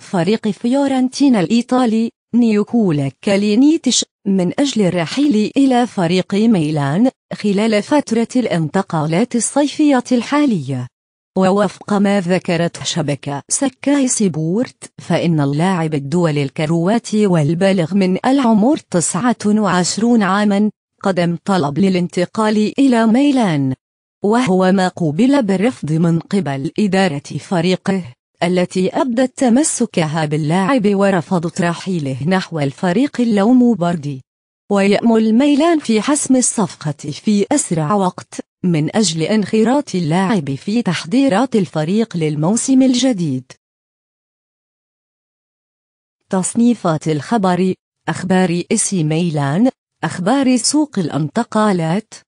فريق فيورنتينا الإيطالي نيوكولا كالينيتش من أجل الرحيل إلى فريق ميلان خلال فترة الانتقالات الصيفية الحالية ووفق ما ذكرته شبكة سكاي سبورت فإن اللاعب الدولي الكرواتي والبالغ من العمر 29 عاما قدم طلب للانتقال إلى ميلان وهو ما قوبل بالرفض من قبل إدارة فريقه التي أبدت تمسكها باللاعب ورفضت رحيله نحو الفريق باردي ويأمل ميلان في حسم الصفقة في أسرع وقت من أجل انخراط اللاعب في تحضيرات الفريق للموسم الجديد تصنيفات الخبر أخبار إسي ميلان أخبار سوق الانتقالات